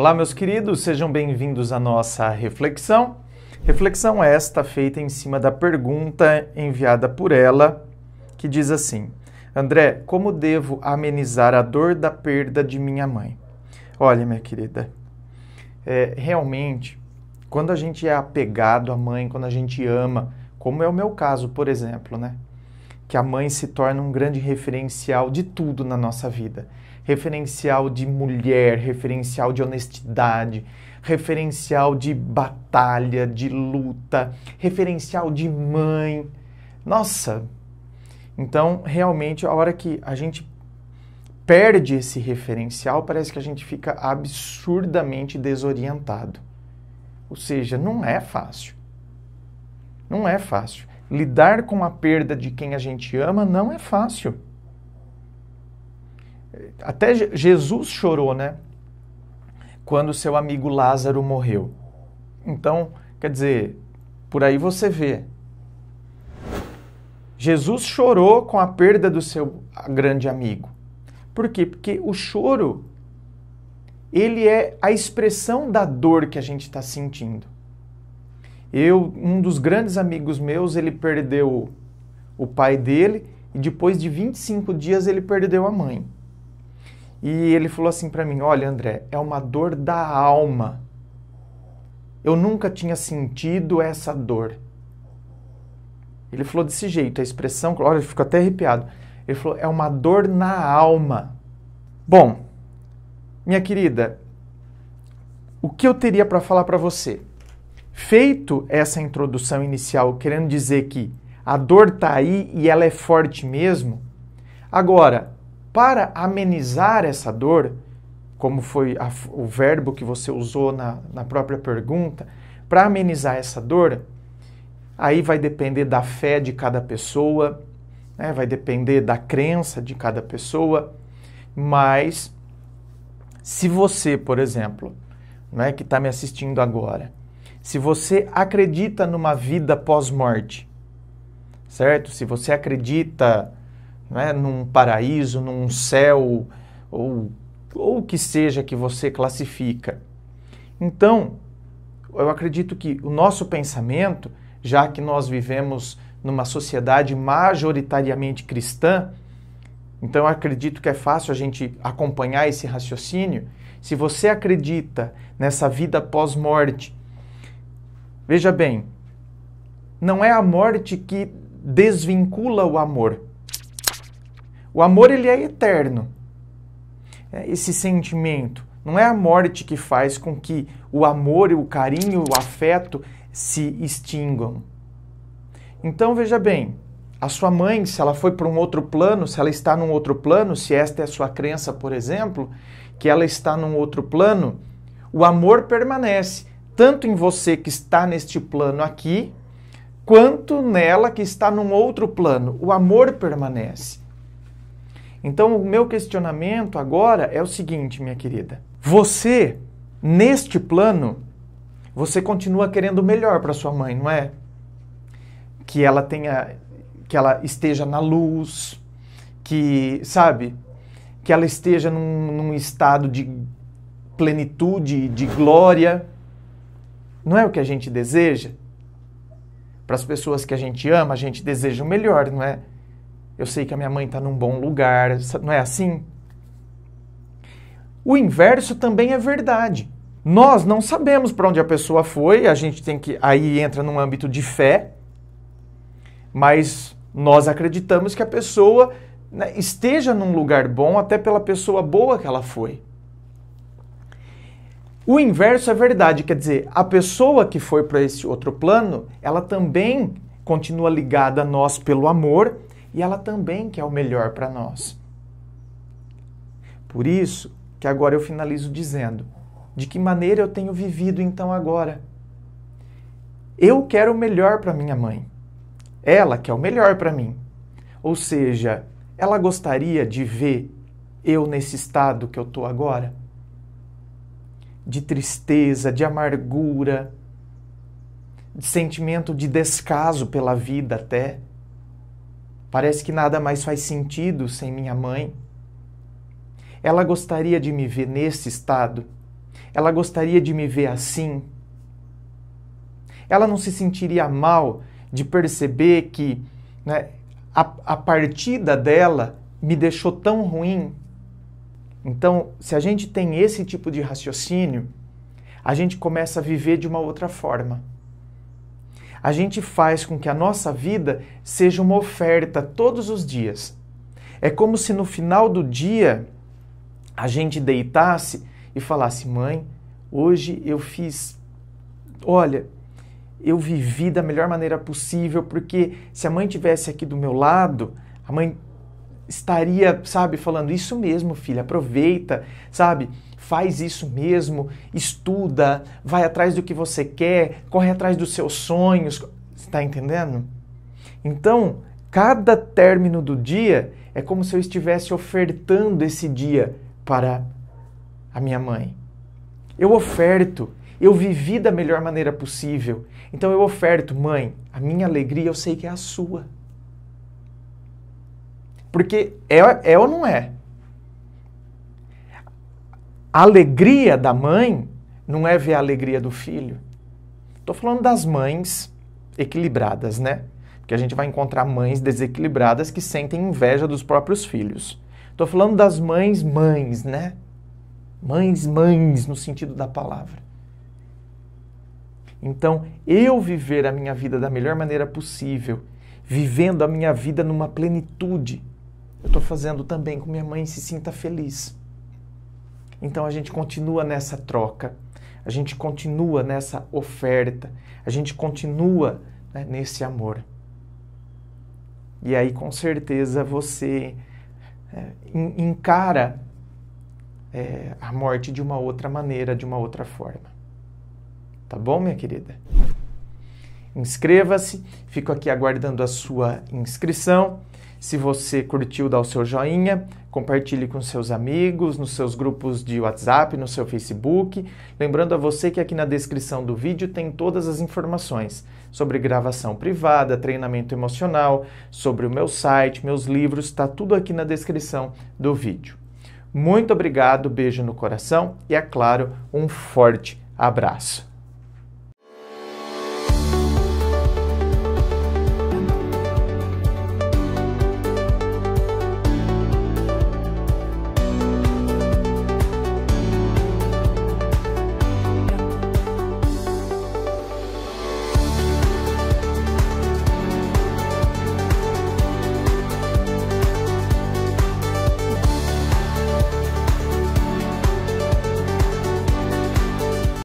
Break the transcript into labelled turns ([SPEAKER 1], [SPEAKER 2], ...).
[SPEAKER 1] Olá, meus queridos, sejam bem-vindos à nossa reflexão. Reflexão esta feita em cima da pergunta enviada por ela, que diz assim: André, como devo amenizar a dor da perda de minha mãe? Olha, minha querida, é, realmente, quando a gente é apegado à mãe, quando a gente ama, como é o meu caso, por exemplo, né? Que a mãe se torna um grande referencial de tudo na nossa vida referencial de mulher, referencial de honestidade, referencial de batalha, de luta, referencial de mãe. Nossa! Então, realmente, a hora que a gente perde esse referencial, parece que a gente fica absurdamente desorientado. Ou seja, não é fácil. Não é fácil. Lidar com a perda de quem a gente ama não é fácil. Até Jesus chorou, né? Quando seu amigo Lázaro morreu. Então, quer dizer, por aí você vê. Jesus chorou com a perda do seu grande amigo. Por quê? Porque o choro ele é a expressão da dor que a gente está sentindo. Eu, um dos grandes amigos meus, ele perdeu o pai dele e depois de 25 dias ele perdeu a mãe. E ele falou assim para mim: Olha, André, é uma dor da alma. Eu nunca tinha sentido essa dor. Ele falou desse jeito, a expressão, olha, eu fico até arrepiado. Ele falou: É uma dor na alma. Bom, minha querida, o que eu teria para falar para você? Feito essa introdução inicial, querendo dizer que a dor está aí e ela é forte mesmo. Agora, para amenizar essa dor, como foi a, o verbo que você usou na, na própria pergunta, para amenizar essa dor, aí vai depender da fé de cada pessoa, né? vai depender da crença de cada pessoa, mas se você, por exemplo, né, que está me assistindo agora, se você acredita numa vida pós-morte, certo? Se você acredita né, num paraíso, num céu, ou, ou o que seja que você classifica. Então, eu acredito que o nosso pensamento, já que nós vivemos numa sociedade majoritariamente cristã, então eu acredito que é fácil a gente acompanhar esse raciocínio. Se você acredita nessa vida pós-morte, veja bem, não é a morte que desvincula o amor. O amor ele é eterno. É, esse sentimento não é a morte que faz com que o amor, o carinho, o afeto se extingam. Então veja bem, a sua mãe, se ela foi para um outro plano, se ela está num outro plano, se esta é a sua crença, por exemplo, que ela está num outro plano, o amor permanece tanto em você que está neste plano aqui, quanto nela que está num outro plano. O amor permanece. Então, o meu questionamento agora é o seguinte, minha querida. Você, neste plano, você continua querendo o melhor para sua mãe, não é? Que ela tenha que ela esteja na luz, que, sabe, que ela esteja num, num estado de plenitude, de glória. Não é o que a gente deseja? Para as pessoas que a gente ama, a gente deseja o melhor, não é? eu sei que a minha mãe está num bom lugar, não é assim? O inverso também é verdade. Nós não sabemos para onde a pessoa foi, a gente tem que. Aí entra num âmbito de fé, mas nós acreditamos que a pessoa né, esteja num lugar bom, até pela pessoa boa que ela foi. O inverso é verdade, quer dizer, a pessoa que foi para esse outro plano, ela também continua ligada a nós pelo amor e ela também quer o melhor para nós. Por isso que agora eu finalizo dizendo: de que maneira eu tenho vivido então agora? Eu quero o melhor para minha mãe. Ela quer o melhor para mim. Ou seja, ela gostaria de ver eu nesse estado que eu estou agora? De tristeza, de amargura, de sentimento de descaso pela vida até. Parece que nada mais faz sentido sem minha mãe. Ela gostaria de me ver nesse estado. Ela gostaria de me ver assim. Ela não se sentiria mal de perceber que né, a, a partida dela me deixou tão ruim. Então, se a gente tem esse tipo de raciocínio, a gente começa a viver de uma outra forma a gente faz com que a nossa vida seja uma oferta todos os dias. É como se no final do dia a gente deitasse e falasse: Mãe, hoje eu fiz. Olha, eu vivi da melhor maneira possível, porque se a mãe tivesse aqui do meu lado, a mãe estaria, sabe, falando isso mesmo, filha, aproveita, sabe? Faz isso mesmo, estuda, vai atrás do que você quer, corre atrás dos seus sonhos. Está entendendo? Então, cada término do dia é como se eu estivesse ofertando esse dia para a minha mãe. Eu oferto, eu vivi da melhor maneira possível. Então eu oferto, mãe, a minha alegria eu sei que é a sua. Porque é, é ou não é? A alegria da mãe não é ver a alegria do filho. Estou falando das mães equilibradas, né? Porque a gente vai encontrar mães desequilibradas que sentem inveja dos próprios filhos. Estou falando das mães mães, né? Mães mães no sentido da palavra. Então, eu viver a minha vida da melhor maneira possível, vivendo a minha vida numa plenitude, eu estou fazendo também com minha mãe se sinta feliz. Então a gente continua nessa troca, a gente continua nessa oferta, a gente continua né, nesse amor. E aí com certeza você é, encara é, a morte de uma outra maneira, de uma outra forma. Tá bom, minha querida? Inscreva-se, fico aqui aguardando a sua inscrição. Se você curtiu, dá o seu joinha, compartilhe com seus amigos, nos seus grupos de WhatsApp, no seu Facebook. Lembrando a você que aqui na descrição do vídeo tem todas as informações sobre gravação privada, treinamento emocional, sobre o meu site, meus livros, está tudo aqui na descrição do vídeo. Muito obrigado, beijo no coração e, é claro, um forte abraço.